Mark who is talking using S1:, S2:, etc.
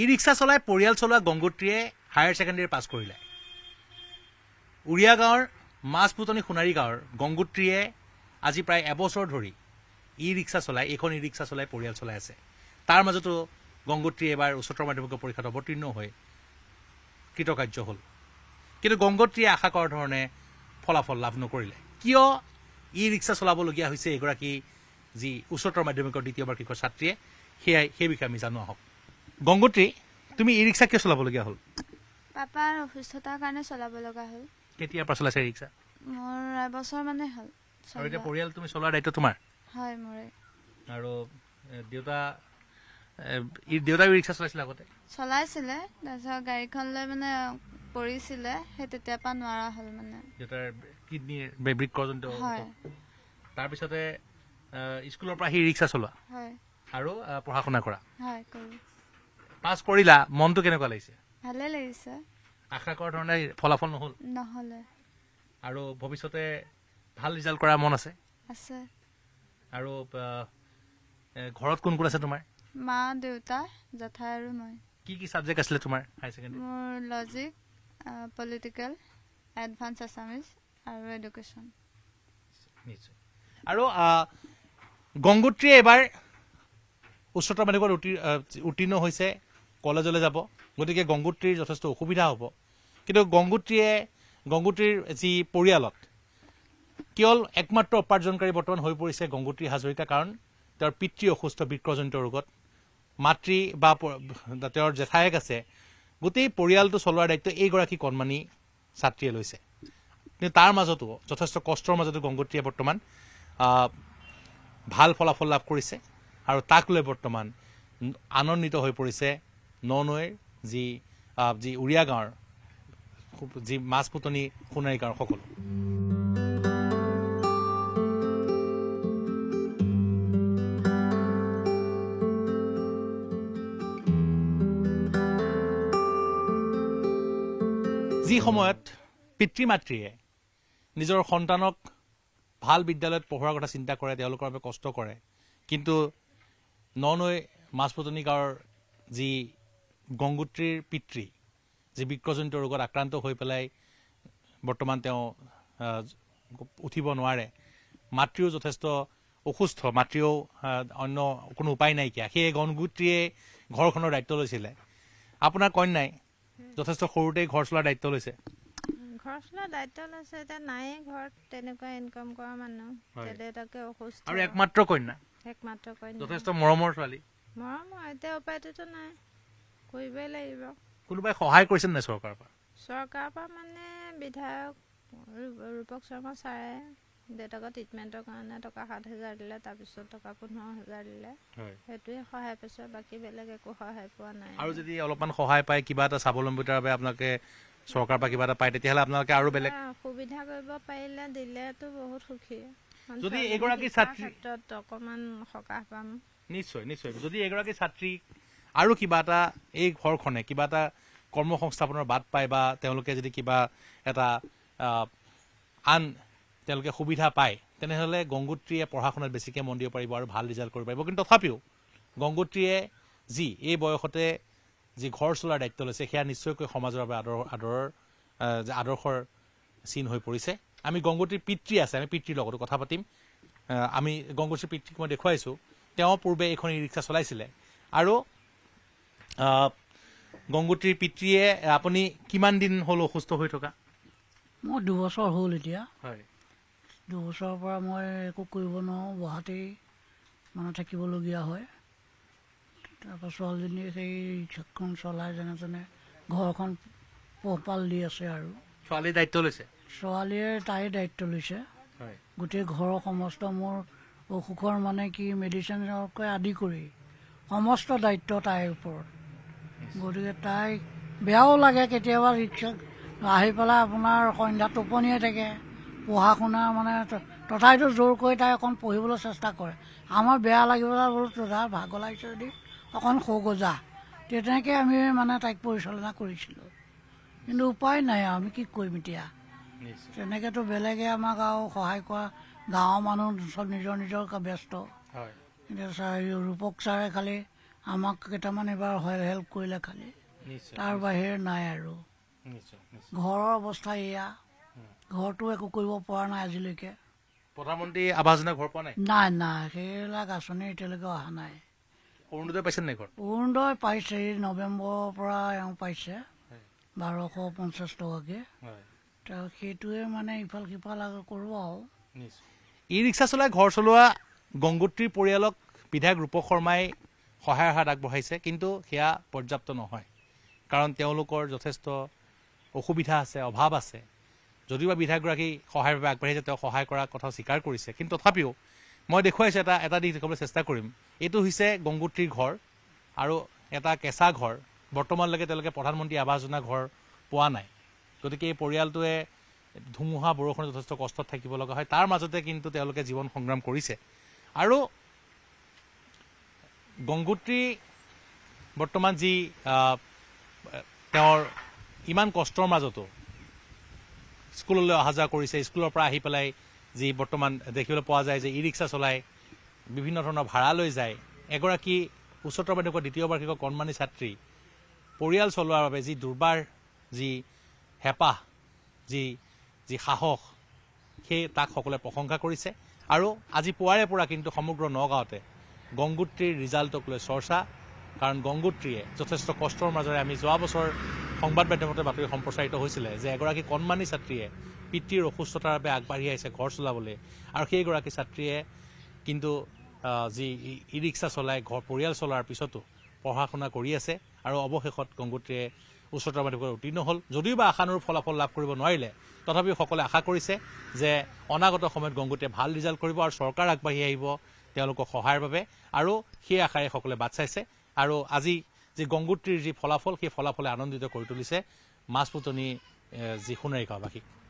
S1: ই rickshaw চলাই পৰিয়াল চলোৱা গংগোত্ৰীয়ে হায়াৰ ছেকেণ্ডেৰী পাছ কৰিলে উৰিয়া গাঁৱৰ মাছপুতনি সোণাৰী গাঁৱৰ গংগোত্ৰীয়ে আজি প্ৰায় এবছৰ ধৰি ই ৰিক্সা চলাই এইখন ই ৰিক্সা চলাই পৰিয়াল চলাই আছে তাৰ মাজতো গংগোত্ৰী এইবাৰ উচ্চতৰ মাধ্যমিকৰ পৰীক্ষাত অৱতীৰ্ণ হৈ কৃতকাৰ্য হ'ল কিন্তু গংগোত্ৰীয়ে আশা কৰা ধৰণে ফলাফল লাভ নকৰিলে কিয় ই ৰিক্সা চলাবলগীয়া হৈছে এগৰাকী যি উচ্চতৰ মাধ্যমিকৰ দ্বিতীয় বাৰ্ষিকৰ ছাত্ৰীয়ে সেয়াই সেই বিষয়ে আমি জানো আহক গংগোত্ৰী তুমি ই ৰিক্সা কিয় চলাবলগীয়া হ'ল
S2: পাপাৰ অসুস্থতাৰ কাৰণে চলাব লগা হ'ল
S1: কেতিয়াৰ পৰা চলাইছা ই ৰিক্সা
S2: মোৰ এবছৰ মানে হ'ল
S1: আৰু এতিয়া পৰিয়াল তুমি চলোৱাৰ দায়িত্ব তোমাৰ হয় মোৰে আৰু দেউতা দেউতাই ৰিক্সা চলাইছিলে আগতে
S2: চলাইছিলে তাৰপিছত গাড়ীখন লৈ মানে পৰিছিলে সেই তেতিয়াৰ পৰা নোৱাৰা হ'ল মানে
S1: দেউতাৰ কিডনী বেব্ৰিক কৰ্জনটো হয় তাৰপিছতে স্কুলৰ পৰা আহি ৰিক্সা চলোৱা হয় আৰু পঢ়া শুনা কৰা হয় কৰোঁ পাছ কৰিলা মনটো কেনেকুৱা লাগিছে
S2: ভালে লাগিছে
S1: আশা কৰাৰ ধৰণে ফলাফল নহ'ল নহ'লে আৰু ভৱিষ্যতে ভাল ৰিজাল্ট কৰাৰ মন আছে আছে আৰু ঘৰত কোন কোন আছে তোমাৰ
S2: মা দেউতা জেঠা আৰু মই
S1: কি কি ছাবজেক্ট আছিলে তোমাৰ হাই ছেকেণ্ডেৰী
S2: মোৰ লজিক পলিটিকেল এডভান্স আছামিজ আৰু এডুকেশ্যন
S1: নিশ্চয় আৰু গংগোত্ৰীয়ে এবাৰ উচ্চতৰ মাধ্যমত উত্তীৰ্ণ হৈছে কলেজলৈ যাব গতিকে গংগোত্ৰীৰ যথেষ্ট অসুবিধা হ'ব কিন্তু গংগোত্ৰীয়ে গংগোত্ৰীৰ যি পৰিয়ালত কেৱল একমাত্ৰ উপাৰ্জনকাৰী বৰ্তমান হৈ পৰিছে গংগোত্ৰী হাজৰিকা কাৰণ তেওঁৰ পিতৃ অসুস্থ বিক্ৰজনিত ৰোগত মাতৃ বা তেওঁৰ জেঠায়েক আছে গোটেই পৰিয়ালটো চলোৱাৰ দায়িত্ব এইগৰাকী কণমানি ছাত্ৰীয়ে লৈছে কিন্তু তাৰ মাজতো যথেষ্ট কষ্টৰ মাজতো গংগোত্ৰীয়ে বৰ্তমান ভাল ফলাফল লাভ কৰিছে আৰু তাক লৈ বৰ্তমান আনন্দিত হৈ পৰিছে ননৈৰ যি যি উৰিয়া গাঁৱৰ যি মাছ পুতনি সোণাৰী গাঁৱৰ সকলো যি সময়ত পিতৃ মাতৃয়ে নিজৰ সন্তানক ভাল বিদ্যালয়ত পঢ়োৱাৰ কথা চিন্তা কৰে তেওঁলোকৰ বাবে কষ্ট কৰে কিন্তু ননৈ মাছ পুতনি গাঁৱৰ যি গংগোত্ৰীৰ পিতৃ যি বিক্ৰজনিত ৰোগত আক্ৰান্ত হৈ পেলাই বৰ্তমান তেওঁ উঠিব নোৱাৰে মাতৃও যথেষ্ট অসুস্থ মাতৃও অন্য কোনো উপায় নাইকিয়া সেয়ে গণগোত্ৰীয়ে ঘৰখনৰ দায়িত্ব লৈছিলে আপোনাৰ কন্যাই যথেষ্ট সৰুতেই ঘৰ চলোৱাৰ দায়িত্ব লৈছে
S2: ঘৰ চলোৱাৰ দায়িত্ব লৈছে কন্যা কৰিবই লাগিব
S1: কোনোবাই সহায় কৰিছেনে চৰকাৰৰ পৰা
S2: চৰকাৰৰ পৰা মানে বিধায়ক ৰূপক শৰ্মা ছাৰে দেউতাকৰ ট্ৰিটমেণ্টৰ কাৰণে টকা সাত হেজাৰ দিলে তাৰপিছত টকা পোন্ধৰ হেজাৰ দিলে সেইটোৱে সহায় পাইছে বাকী বেলেগ একো সহায় পোৱা নাই আৰু
S1: যদি অলপমান সহায় পায় কিবা এটা স্বাৱলম্বিতাৰ বাবে আপোনালোকে চৰকাৰৰ পৰা কিবা এটা পায় তেতিয়াহ'লে আপোনালোকে আৰু বেলেগ
S2: সুবিধা কৰিব পাৰিলে দিলেতো বহুত সুখী যদি এগৰাকী ছাত্ৰী অকণমান সকাহ পাম
S1: নিশ্চয় নিশ্চয় যদি এগৰাকী ছাত্ৰী আৰু কিবা এটা এই ঘৰখনে কিবা এটা কৰ্ম সংস্থাপনৰ বাট পায় বা তেওঁলোকে যদি কিবা এটা আন তেওঁলোকে সুবিধা পায় তেনেহ'লে গংগোত্ৰীয়ে পঢ়া শুনাত বেছিকৈ মন দিব পাৰিব আৰু ভাল ৰিজাল্ট কৰিব পাৰিব কিন্তু তথাপিও গংগোত্ৰীয়ে যি এই বয়সতে যি ঘৰ চলোৱাৰ দায়িত্ব লৈছে সেয়া নিশ্চয়কৈ সমাজৰ বাবে আদৰ আদৰৰ আদৰ্শৰ চিন হৈ পৰিছে আমি গংগোত্ৰীৰ পিতৃ আছে আমি পিতৃৰ লগতো কথা পাতিম আমি গংগোত্ৰীৰ পিতৃক মই দেখুৱাইছোঁ তেওঁ পূৰ্বে এইখন ই ৰিক্সা চলাইছিলে আৰু গংগোত্ৰীৰ পিতৃয়ে আপুনি কিমান দিন হ'ল অসুস্থ হৈ থকা
S2: মই দুবছৰ হ'ল এতিয়া হয় দুবছৰৰ পৰা মই একো কৰিব নোৱাৰোঁ গুৱাহাটী মানে থাকিবলগীয়া হয় তাৰপৰা ছোৱালীজনীয়ে সেই ৰিক্সাখন চলাই যেনে তেনে ঘৰখন পোহপাল দি আছে আৰু
S1: ছোৱালীৰ দায়িত্ব লৈছে
S2: ছোৱালীয়ে তাইৰ দায়িত্ব লৈছে গোটেই ঘৰৰ সমস্ত মোৰ অসুখৰ মানে কি মেডিচিনকৈ আদি কৰি সমস্ত দায়িত্ব তাইৰ ওপৰত গতিকে তাই বেয়াও লাগে কেতিয়াবা ৰিক্সাত আহি পেলাই আপোনাৰ সন্ধ্যা টোপনিয়ে থাকে পঢ়া শুনা মানে তথাপিতো জোৰ কৰি তাই অকণ পঢ়িবলৈ চেষ্টা কৰে আমাৰ বেয়া লাগিব বোলো তোধাৰ ভাগ লাগিছে যদি অকণ সৌ গজা তেনেকৈ আমি মানে তাইক পৰিচালনা কৰিছিলোঁ কিন্তু উপায় নাই আৰু আমি কি কৰিম এতিয়া তেনেকৈতো বেলেগে আমাক আৰু সহায় কৰা গাঁৱৰ মানুহ চব নিজৰ নিজৰ ব্যস্ত এতিয়া ৰূপক ছাৰে খালী আমাক কেইটামান এবাৰ হেল্প কৰিলে খালি তাৰ বাহিৰে নাই আৰু ঘৰৰ অৱস্থা এয়া ঘৰটো একো কৰিব পৰা নাই আজিলৈকে
S1: প্ৰধানমন্ত্ৰী আৱাস যোজনা ঘৰ পোৱা নাই নাই
S2: নাই সেইবিলাক আঁচনি এতিয়ালৈকে অহা নাই
S1: অৰুণোদয় পাইছে নাই ঘৰ
S2: অৰুণোদয় পাইছে এই নৱেম্বৰৰ পৰা এওঁ পাইছে বাৰশ পঞ্চাছ টকাকে তেওঁ সেইটোৱে মানে ইফাল সিফাল কৰোঁ আৰু
S1: ই ৰিক্সা চলাই ঘৰ চলোৱা গংগোত্ৰীৰ পৰিয়ালক বিধায়ক ৰূপ শৰ্মাই সহায়ৰ হাত আগবঢ়াইছে কিন্তু সেয়া পৰ্যাপ্ত নহয় কাৰণ তেওঁলোকৰ যথেষ্ট অসুবিধা আছে অভাৱ আছে যদিওবা বিধায়কগৰাকী সহায়ৰ বাবে আগবাঢ়িছে তেওঁ সহায় কৰাৰ কথা স্বীকাৰ কৰিছে কিন্তু তথাপিও মই দেখুৱাইছোঁ এটা এটা দিশ দেখুৱাবলৈ চেষ্টা কৰিম এইটো হৈছে গংগোত্ৰীৰ ঘৰ আৰু এটা কেঁচা ঘৰ বৰ্তমানলৈকে তেওঁলোকে প্ৰধানমন্ত্ৰী আৱাস যোজনা ঘৰ পোৱা নাই গতিকে এই পৰিয়ালটোৱে ধুমুহা বৰষুণত যথেষ্ট কষ্টত থাকিব লগা হয় তাৰ মাজতে কিন্তু তেওঁলোকে জীৱন সংগ্ৰাম কৰিছে আৰু গংগোত্ৰী বৰ্তমান যি তেওঁৰ ইমান কষ্টৰ মাজতো স্কুললৈ অহা যোৱা কৰিছে স্কুলৰ পৰা আহি পেলাই যি বৰ্তমান দেখিবলৈ পোৱা যায় যে ই ৰিক্সা চলাই বিভিন্ন ধৰণৰ ভাড়া লৈ যায় এগৰাকী উচ্চতৰ মাধ্যমৰ দ্বিতীয় বাৰ্ষিকৰ কণমানি ছাত্ৰী পৰিয়াল চলোৱাৰ বাবে যি দুৰ্বাৰ যি হেঁপাহ যি যি সাহস সেই তাক সকলোৱে প্ৰশংসা কৰিছে আৰু আজি পুৱাৰে পৰা কিন্তু সমগ্ৰ নগাঁৱতে গংগোত্ৰীৰ ৰিজাল্টক লৈ চৰ্চা কাৰণ গংগোত্ৰীয়ে যথেষ্ট কষ্টৰ মাজেৰে আমি যোৱা বছৰ সংবাদ মাধ্যমতে বাতৰি সম্প্ৰচাৰিত হৈছিলে যে এগৰাকী কণমানি ছাত্ৰীয়ে পিতৃৰ অসুস্থতাৰ বাবে আগবাঢ়ি আহিছে ঘৰ চলাবলৈ আৰু সেইগৰাকী ছাত্ৰীয়ে কিন্তু যি ই ৰিক্সা চলাই ঘৰ পৰিয়াল চলাৰ পিছতো পঢ়া শুনা কৰি আছে আৰু অৱশেষত গংগোত্ৰীয়ে উচ্চতৰ মাধ্যমিক উত্তীৰ্ণ হল যদিও বা আশানুৰূপ ফলাফল লাভ কৰিব নোৱাৰিলে তথাপিও সকলোৱে আশা কৰিছে যে অনাগত সময়ত গংগোত্ৰীয়ে ভাল ৰিজাল্ট কৰিব আৰু চৰকাৰ আগবাঢ়ি আহিব তেওঁলোকক সহায়ৰ বাবে আৰু সেই আশাৰে সকলোৱে বাট চাইছে আৰু আজি যি গংগোত্ৰীৰ যি ফলাফল সেই ফলাফলে আনন্দিত কৰি তুলিছে মাছ পুতনি যি সোণাৰী গাঁওবাসীক